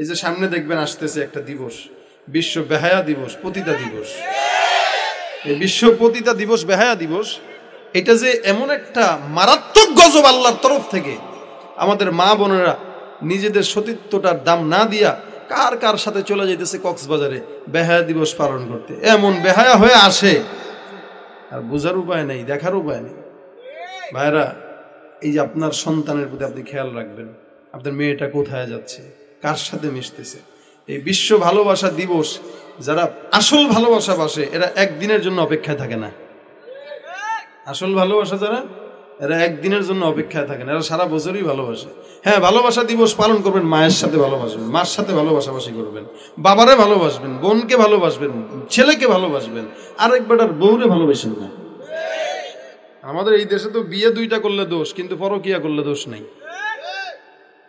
এই যে সামনে দেখবেন আসতেছে একটা দিবস বিশ্ব বেহায়া দিবস পতিতা দিবস এই বিশ্ব পতিতা দিবস বেহায়া দিবস এটা যে এমন একটা মারাত্মক গজব আল্লাহর তরফ থেকে আমাদের মা বোনেরা নিজেদের সতীত্বটার দাম না দিয়া কার কার সাথে চলে যেতেছে কক্সবাজারে বেহায়া দিবস পালন করতে এমন বেহায়া হয়ে আসে আর বোঝার উপায় নেই দেখার উপায় নেই ভাইরা এই যে আপনার সন্তানের প্রতি আপনি খেয়াল রাখবেন আপনার মেয়েটা কোথায় যাচ্ছে কার সাথে মিশতেছে এই বিশ্ব ভালোবাসা দিবস যারা আসল ভালোবাসা বাসে এরা একদিনের জন্য অপেক্ষায় থাকে না আসল ভালোবাসা যারা এরা একদিনের জন্য অপেক্ষায় থাকে না এরা সারা বছরই ভালোবাসে হ্যাঁ ভালোবাসা দিবস পালন করবেন মায়ের সাথে ভালোবাসবেন মার সাথে ভালোবাসাবাসি করবেন বাবারে ভালোবাসবেন বোনকে ভালোবাসবেন ছেলেকে ভালোবাসবেন আরেক বেটার বউরে ভালোবাসেন না আমাদের এই দেশে তো বিয়ে দুইটা করলে দোষ কিন্তু পরকিয়া করলে দোষ নাই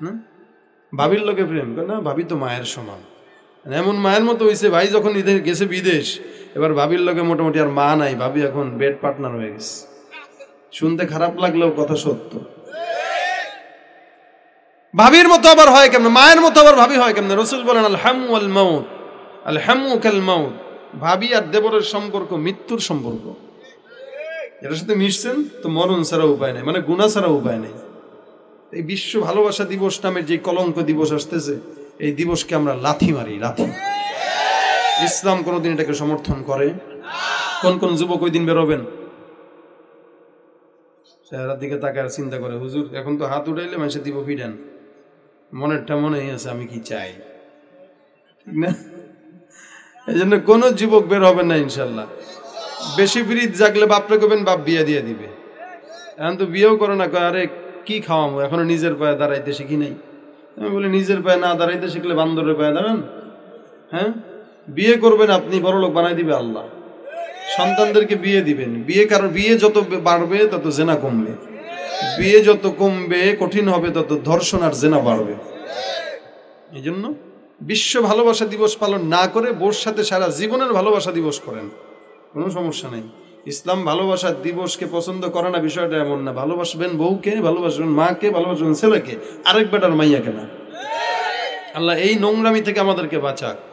হুম ভাবির লোকে প্রেম না ভাবি তো মায়ের সমান মানে এমন মায়ের মতো হয়েছে ভাই যখন গেছে বিদেশ এবার ভাবির লোকে মোটামুটি আর মা নাই ভাবি এখন বেড পার্টনার হয়ে গেছে শুনতে খারাপ লাগলেও কথা সত্য ভাবির মতো আবার হয় কেমন মায়ের মতো আবার ভাবি হয় কেমন রসুল বলেন আলহামু আল মাউদ হ্যাম কাল মাউদ ভাবি আর দেবরের সম্পর্ক মৃত্যুর সম্পর্ক এটার সাথে মিশছেন তো মরণ ছাড়া উপায় নেই মানে গুণা ছাড়া উপায় নেই এই বিশ্ব ভালোবাসা দিবস নামের যে কলঙ্ক দিবস আসতেছে এই দিবসকে আমরা লাথি মারি লাথি ইসলাম কোনোদিন এটাকে সমর্থন করে কোন কোন যুবক ওই দিন বেরোবেন চেহারার দিকে তাকার চিন্তা করে হুজুর এখন তো হাত উঠাইলে মানুষে দিব ফিডেন মনেরটা মনেই আছে আমি কি চাই না এই জন্য কোনো যুবক বের হবে না ইনশাল্লাহ বেশি ফিরিজ জাগলে বাপরে কবেন বাপ বিয়ে দিয়ে দিবে এখন তো বিয়েও করে না আরে কি খাওয়ামো এখনও নিজের পায়ে দাঁড়াইতে শিখি নাই আমি বলি নিজের পায়ে না দাঁড়াইতে শিখলে বান্দরের পায়ে দাঁড়ান হ্যাঁ বিয়ে করবেন আপনি বড় লোক বানাই দিবে আল্লাহ সন্তানদেরকে বিয়ে দিবেন বিয়ে কারণ বিয়ে যত বাড়বে তত জেনা কমবে বিয়ে যত কমবে কঠিন হবে তত ধর্ষণ আর জেনা বাড়বে এই জন্য বিশ্ব ভালোবাসা দিবস পালন না করে বোর সাথে সারা জীবনের ভালোবাসা দিবস করেন কোনো সমস্যা নেই ইসলাম ভালোবাসার দিবসকে পছন্দ করে না বিষয়টা এমন না ভালোবাসবেন বউকে ভালোবাসবেন মাকে ভালোবাসবেন ছেলেকে আরেক বেটার মাইয়াকে না আল্লাহ এই নোংরামি থেকে আমাদেরকে বাঁচাক